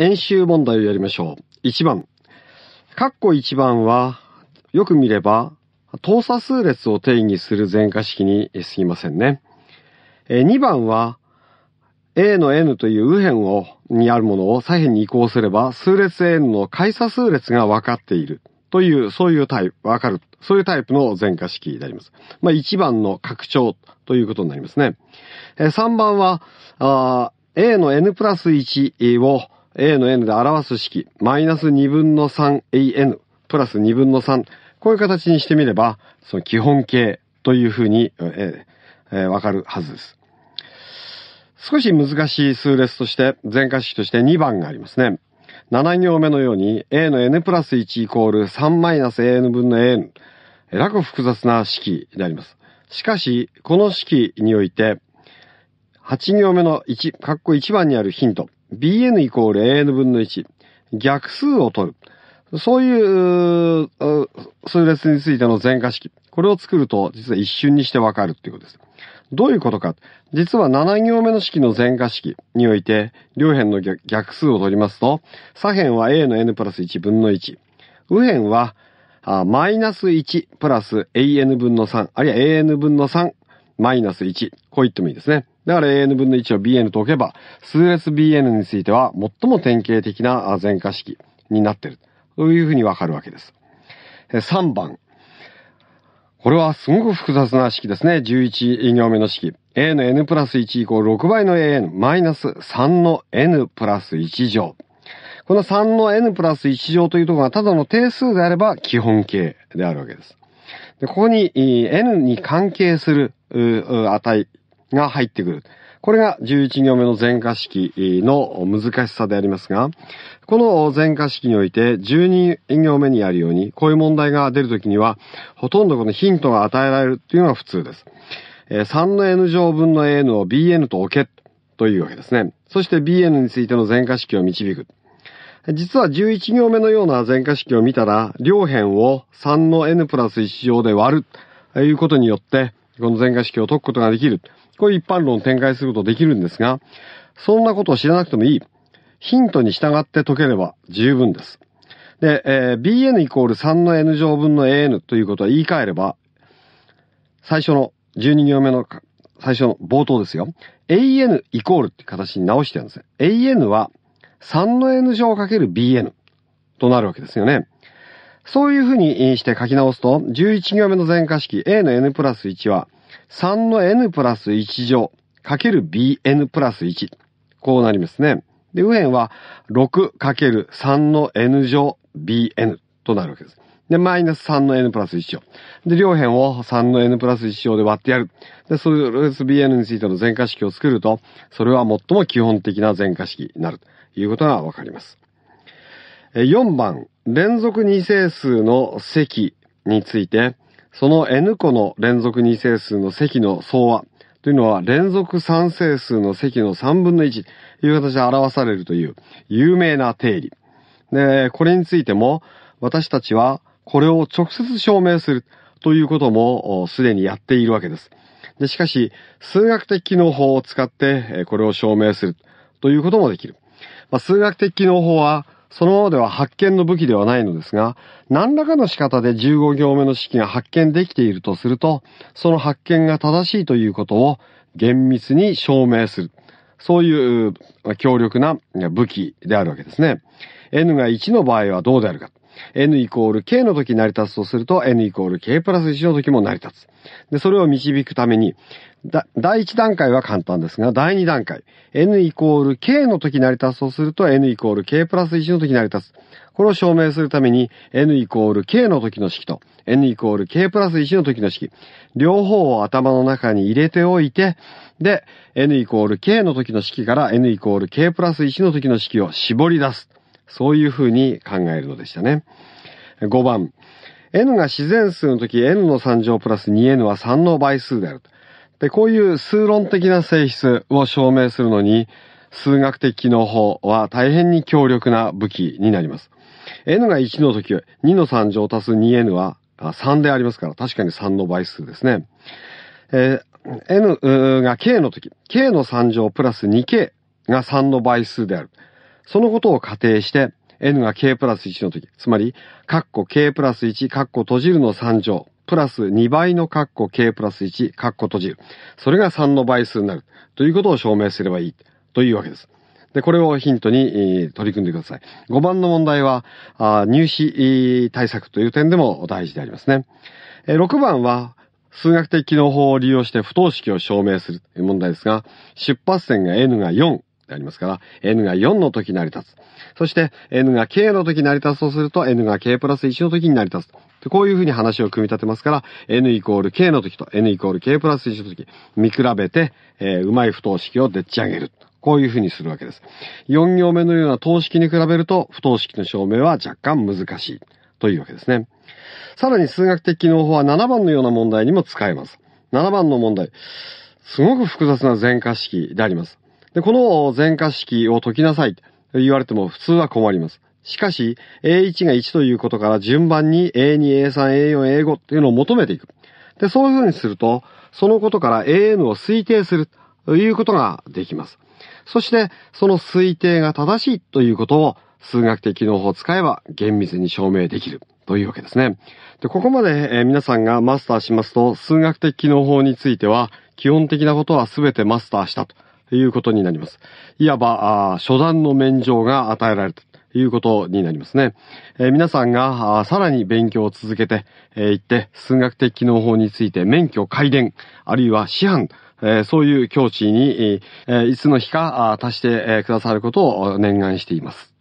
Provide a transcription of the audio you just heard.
演習問題をやりましょう。1番。括弧1番は、よく見れば、等差数列を定義する全化式に過ぎませんね。2番は、A の N という右辺を、にあるものを左辺に移行すれば、数列 N の解差数列が分かっている。という、そういうタイプ、わかる。そういうタイプの全化式であります。まあ、1番の拡張ということになりますね。3番は、A の N プラス1を a の n で表す式、マイナス2分の 3an プラス2分の3、こういう形にしてみれば、その基本形というふうに、えー、えー、わかるはずです。少し難しい数列として、全化式として2番がありますね。7行目のように、a の n プラス1イコール 3-an マイナ分の an。えらく複雑な式であります。しかし、この式において、8行目の1、括弧1番にあるヒント。bn イコール an 分の1、逆数を取る。そういう、数列についての全化式。これを作ると、実は一瞬にしてわかるっていうことです。どういうことか。実は7行目の式の全化式において、両辺の逆数を取りますと、左辺は a の n プラス1分の1。右辺は、マイナス1プラス an 分の3、あるいは an 分の3、マイナス1。こう言ってもいいですね。だから an 分の1を bn と置けば、数列 bn については最も典型的な全化式になっている。というふうにわかるわけです。3番。これはすごく複雑な式ですね。11行目の式。a の n プラス1イコール6倍の an マイナス3の n プラス1乗。この3の n プラス1乗というところがただの定数であれば基本形であるわけです。でここに n に関係する値が入ってくる。これが11行目の全化式の難しさでありますが、この全化式において12行目にあるように、こういう問題が出るときには、ほとんどこのヒントが与えられるというのが普通です。3の n 乗分の an を bn と置けというわけですね。そして bn についての全化式を導く。実は11行目のような全化式を見たら、両辺を3の n プラス1乗で割るということによって、この全化式を解くことができるこういう一般論展開することできるんですが、そんなことを知らなくてもいい。ヒントに従って解ければ十分です。で、えー、bn イコール3の n 乗分の an ということを言い換えれば、最初の12行目の最初の冒頭ですよ。an イコールって形に直してるんです。an は3の n 乗かける bn となるわけですよね。そういうふうにして書き直すと、11行目の全化式 a の n プラス1は3の n プラス1乗かける bn プラス1。こうなりますね。で、右辺は6る3の n 乗 bn となるわけです。で、マイナス3の n プラス1乗。で、両辺を3の n プラス1乗で割ってやる。で、それルース bn についての全化式を作ると、それは最も基本的な全化式になるということがわかります。4番、連続二整数の積について、その n 個の連続二整数の積の総和というのは連続三整数の積の三分の一という形で表されるという有名な定理。で、これについても私たちはこれを直接証明するということもすでにやっているわけです。でしかし、数学的機能法を使ってこれを証明するということもできる。まあ、数学的機能法はそのままでは発見の武器ではないのですが、何らかの仕方で15行目の式が発見できているとすると、その発見が正しいということを厳密に証明する。そういう強力な武器であるわけですね。n が1の場合はどうであるか。n イコール k の時成り立つとすると n イコール k プラス1の時も成り立つ。で、それを導くために、だ、第1段階は簡単ですが、第2段階、n イコール k の時成り立つとすると n イコール k プラス1の時成り立つ。これを証明するために n イコール k の時の式と n イコール k プラス1の時の式、両方を頭の中に入れておいて、で、n イコール k の時の式から n イコール k プラス1の時の式を絞り出す。そういうふうに考えるのでしたね。5番、n が自然数の時、n の3乗プラス 2n は3の倍数である。で、こういう数論的な性質を証明するのに、数学的機能法は大変に強力な武器になります。n が1の時、2の3乗足す 2n は3でありますから、確かに3の倍数ですね。えー、n が k の時、k の3乗プラス 2k が3の倍数である。そのことを仮定して、n が k プラス1の時、つまり、カッコ k プラス1、カッコ閉じるの3乗、プラス2倍のカッコ k プラス1、カッコ閉じる。それが3の倍数になる。ということを証明すればいい。というわけです。で、これをヒントに取り組んでください。5番の問題は、入試対策という点でも大事でありますね。6番は、数学的機能法を利用して不等式を証明するという問題ですが、出発点が n が4、っありますから、n が4の時成り立つ。そして、n が k の時成り立つとすると、n が k プラス1の時に成り立つ。こういうふうに話を組み立てますから、n イコール k の時と n イコール k プラス1の時、見比べて、えー、うまい不等式をでっち上げる。こういうふうにするわけです。4行目のような等式に比べると、不等式の証明は若干難しい。というわけですね。さらに数学的機能法は7番のような問題にも使えます。7番の問題。すごく複雑な全化式であります。で、この全化式を解きなさいと言われても普通は困ります。しかし、A1 が1ということから順番に A2、A3、A4、A5 というのを求めていく。で、そういうふうにすると、そのことから AM を推定するということができます。そして、その推定が正しいということを数学的能法を使えば厳密に証明できるというわけですね。で、ここまで、皆さんがマスターしますと、数学的機能法については、基本的なことは全てマスターしたということになります。いわば、初段の免状が与えられたということになりますね。えー、皆さんがさらに勉強を続けてい、えー、って、数学的機能法について免許改伝、あるいは師範、えー、そういう境地に、いつの日か達してくださることを念願しています。